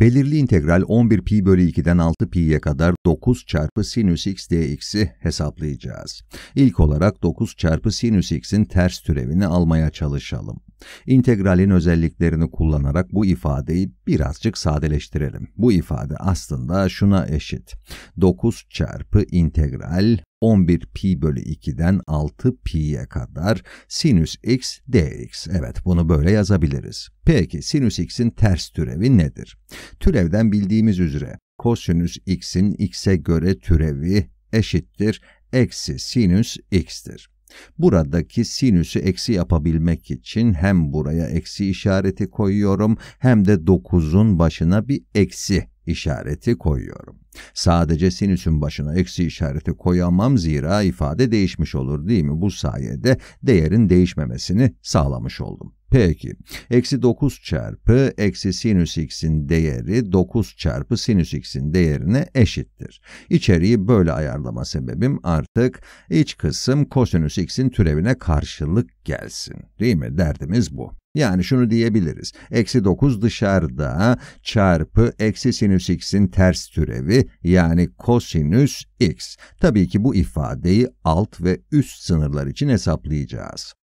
Belirli integral 11 pi bölü 2'den 6 pi'ye kadar 9 çarpı sinüs x dx'i hesaplayacağız. İlk olarak 9 çarpı sinüs x'in ters türevini almaya çalışalım. İntegralin özelliklerini kullanarak bu ifadeyi birazcık sadeleştirelim. Bu ifade aslında şuna eşit. 9 çarpı integral 11 pi bölü 2'den 6 pi'ye kadar sinüs x dx. Evet bunu böyle yazabiliriz. Peki sinüs x'in ters türevi nedir? Türevden bildiğimiz üzere kosinüs x'in x'e göre türevi eşittir eksi sinüs x'tir. Buradaki sinüsü eksi yapabilmek için hem buraya eksi işareti koyuyorum hem de 9'un başına bir eksi işareti koyuyorum. Sadece sinüsün başına eksi işareti koyamam zira ifade değişmiş olur değil mi? Bu sayede değerin değişmemesini sağlamış oldum. Peki, eksi 9 çarpı eksi sinüs x'in değeri 9 çarpı sinüs x'in değerine eşittir. İçeriği böyle ayarlama sebebim artık iç kısım kosinüs x'in türevine karşılık gelsin. Değil mi? Derdimiz bu. Yani şunu diyebiliriz. Eksi 9 dışarıda çarpı eksi sinüs x'in ters türevi yani kosinüs x. Tabii ki bu ifadeyi alt ve üst sınırlar için hesaplayacağız.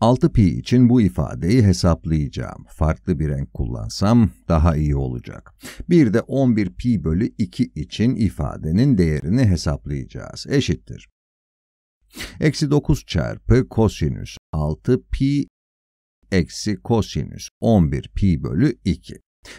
6pi için bu ifadeyi hesaplayacağım. Farklı bir renk kullansam daha iyi olacak. Bir de 11pi bölü 2 için ifadenin değerini hesaplayacağız. Eşittir. Eksi 9 çarpı kosinüs 6 pi eksi kosinüs 11 pi bölü 2.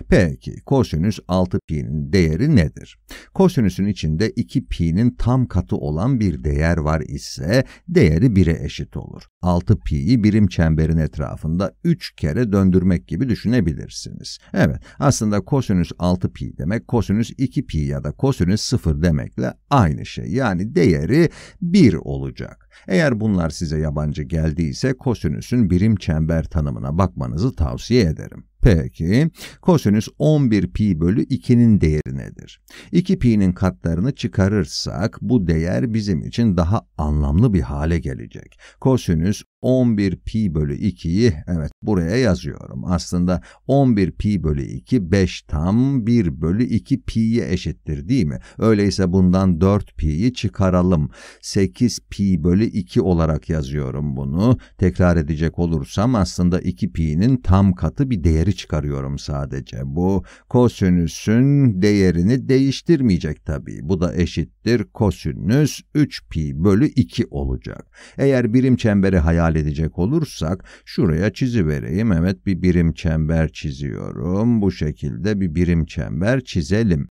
Peki kosinüs 6 pi'nin değeri nedir? Kosinüsün içinde 2 pi'nin tam katı olan bir değer var ise değeri 1'e eşit olur. 6 pi'yi birim çemberin etrafında 3 kere döndürmek gibi düşünebilirsiniz. Evet aslında kosinüs 6 pi demek kosinüs 2 pi ya da kosinüs 0 demekle aynı şey. Yani değeri 1 olacak. Eğer bunlar size yabancı geldiyse kosinüsün birim çember tanımına bakmanızı tavsiye ederim. Peki, kosinüs 11 pi bölü 2'nin değeri nedir? 2 pi'nin katlarını çıkarırsak bu değer bizim için daha anlamlı bir hale gelecek. Kosinüs 11 pi bölü 2'yi evet buraya yazıyorum. Aslında 11 pi bölü 2 5 tam 1 bölü 2 pi'ye eşittir değil mi? Öyleyse bundan 4 pi'yi çıkaralım. 8 pi bölü 2 olarak yazıyorum bunu. Tekrar edecek olursam aslında 2 pi'nin tam katı bir değeri çıkarıyorum sadece. Bu kosinüsün değerini değiştirmeyecek tabii. Bu da eşittir kosinüs 3 pi bölü 2 olacak. Eğer birim çemberi hayal edecek olursak şuraya çizi vereyim. Evet bir birim çember çiziyorum. Bu şekilde bir birim çember çizelim.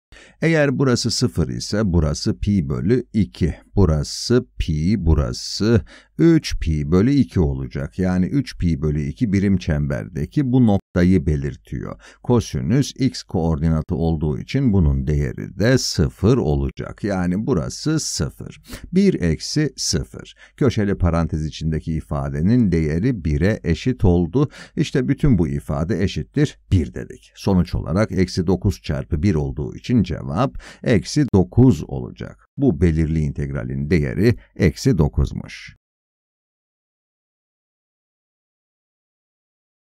Eğer burası 0 ise burası pi bölü 2. Burası pi, burası 3 pi bölü 2 olacak. Yani 3 pi bölü 2 birim çemberdeki bu noktayı belirtiyor. Kosinüs x koordinatı olduğu için bunun değeri de 0 olacak. Yani burası 0. 1 eksi 0. Köşeli parantez içindeki ifadenin değeri 1'e eşit oldu. İşte bütün bu ifade eşittir 1 dedik. Sonuç olarak eksi 9 çarpı 1 olduğu için cevap eksi 9 olacak. Bu belirli integralin değeri eksi 9'muş.